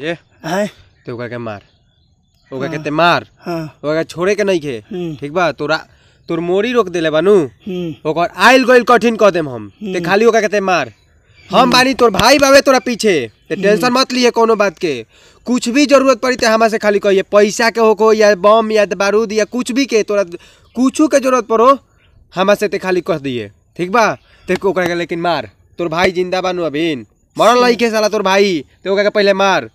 ये है तो ओका के मार ओका के ते मार हां ओका छोड़े के नहीं के ठीक बा तोरा तोर मोरी रोक देले बानू ओकर आइल गोइल कठिन क देम हम ते खाली ओका के ते मार हम बानी तोर भाई बावे तोरा पीछे ते टेंशन मत लिए कोनो बात के कुछ भी जरूरत पड़ी ते हमरा से खाली कहिए पैसा के हो को या बम या बारूद या कुछ भी के तोरा कुछो के जरूरत पड़ो हमरा से ते खाली कह दिए ठीक बा ते ओकरा के लेकिन मार तोर भाई जिंदा बानू अभी मरल नहीं साला तोर भाई ते ओका के पहले मार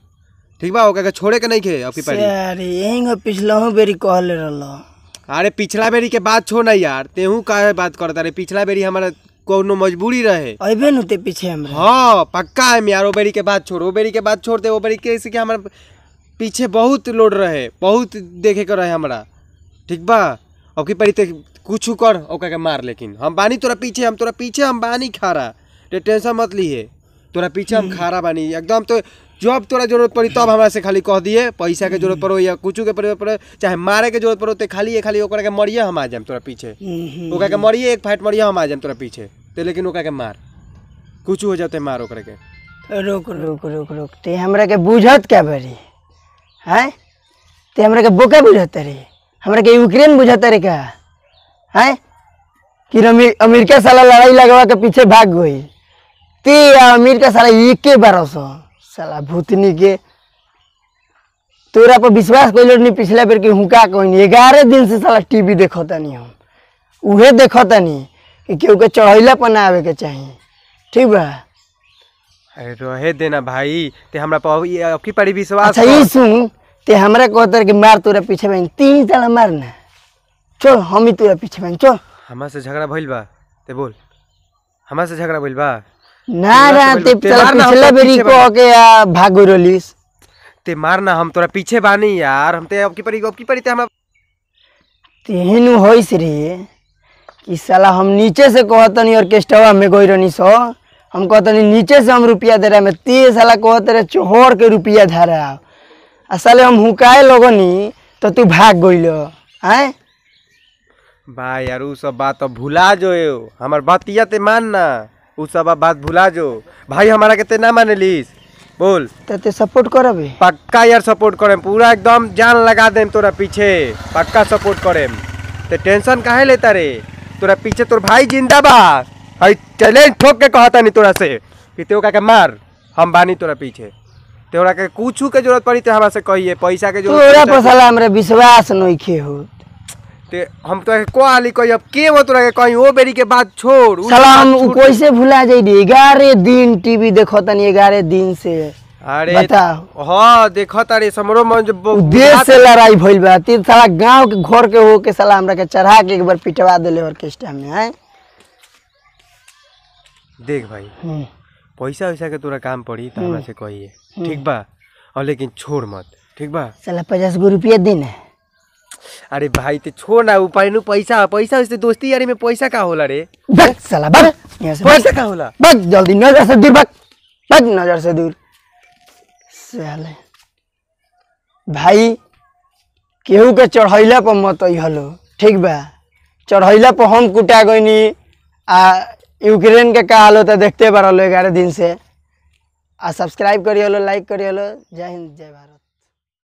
ठीक बा ओके छोड़े के नहीं खे आपकी पैडी अरे यहीं पिछला बेरी कहले रहलो अरे पिछला बेरी के बात छो ना यार तेहू का बात करता रे पिछला बेरी हमारा कोनो मजबूरी रहे अबे न पीछे हम हां पक्का है यार ओ बेरी के बात छोड़ ओ बेरी के बात छोड़ दे ओ बेरी कैसे से के हमारा पीछे बहुत लोड रहे बहुत देखे के रहे हमारा ठीक बा अब की परी ते कुछ कर ओके के मार लेकिन हम बानी तोरा पीछे हम तोरा पीछे हम बानी खारा टे टेंशन मत लिए तोरा पीछे हम हम्म। खड़ा बनी एकदम तो जब तोरा जरूरत पड़ी तब हमरा से खाली कह दिए पैसा के जरूरत पड़ो या कुछ के जरूरत पड़ो चाहे मारे के जरूरत पड़ो तो खाली ये खाली ओकरा के मरिए हम आ जाए तोरा पीछे हम्म, हम्म, ओकरा के मरिए एक फाइट मरिए हम आ जाए तोरा पीछे तो लेकिन ओकरा के मार कुछ हो जाते मार ओकरा के रोक रोक रोक रोक ते हमरा के बुझत क्या बड़ी है ते हमरा के बोका बुझत रे हमरा के यूक्रेन बुझत रे का है कि अमेरिका साला लड़ाई लगवा के पीछे भाग गई ते अमीर का साला एक के बारह सौ साला भूतनी के तोरा पर विश्वास कैल नहीं पिछले बेर के हुका कहनी ग्यारह दिन से साला टीवी देखतानी हम उहे देखतानी कि केहू के चढ़ैला पर ना आवे के चाहिए ठीक बा रहे देना भाई ते हमरा पर अबकी पड़ी विश्वास अच्छा ई सुन ते हमरा कहतर के मार तोरा पीछे में तीन साला मारना चल हम ही तोरा पीछे में चल हमरा से झगड़ा भइल बा ते बोल हमरा से झगड़ा भइल बा ना ना ते पिछले तो बेरी को के भागो रलीस ते मारना हम तोरा पीछे बानी यार हम ते अब की परी अब की परी ते हम तेहनु होइस रे कि साला हम नीचे से कहतनी ऑर्केस्ट्रा में गोई रनी सो हम कहतनी नीचे से हम रुपया दे रहे में ते साला कहत रे चोर के रुपया धरा असल हम हुकाए लोगनी तो तू भाग गइल हैं भाई यार उ सब बात अब भुला जो हमार बात ते मानना सब बात भुला जो भाई हमारा कितने ना माने लीस बोल ते सपोर्ट कर पक्का यार सपोर्ट करेम पूरा एकदम जान लगा देम तोरा पीछे पक्का सपोर्ट करेम ते टेंशन काहे लेता रे तोरा पीछे तोर भाई जिंदा बा हई चैलेंज ठोक के कहता नहीं तोरा से कि तेओ का के मार हम बानी तोरा पीछे तोरा के कुछ के जरूरत पड़ी तो हमरा से कहिए पैसा के जरूरत तोरा पर सलाम विश्वास नहीं होत ते हम तो कोहाली कोई अब के तोरा के कहीं ओ बेरी के बात छोड़ सलाम उ कैसे भुला जाई 11 दिन टीवी देखो तनी 11 दिन से अरे बता हाँ देखो तारे समरो मन जब देश से लड़ाई भइल बा तीन सारा गांव के घर के हो के सलाम हमरा के चढ़ा के एक बार पिटवा देले ऑर्केस्ट्रा में है देख भाई हम्म। पैसा वैसा के तोरा काम पड़ी त हम्म। हमरा से कहिए हम्म। ठीक बा और लेकिन छोड़ मत ठीक बा साला 50 रुपया देना अरे भाई ते छो ना उपाय नु पैसा पैसा उससे दोस्ती यारी में पैसा का होला रे बक साला बक पैसा का होला बक जल्दी नजर से दूर बक बक नजर से दूर साले भाई केहू के चढ़ैला पर मत हलो ठीक बा चढ़ैला पर हम कुटा गईनी आ यूक्रेन के का हालत देखते बारह ग्यारह दिन से आ सब्सक्राइब करिए लाइक करिए जय हिंद जय भारत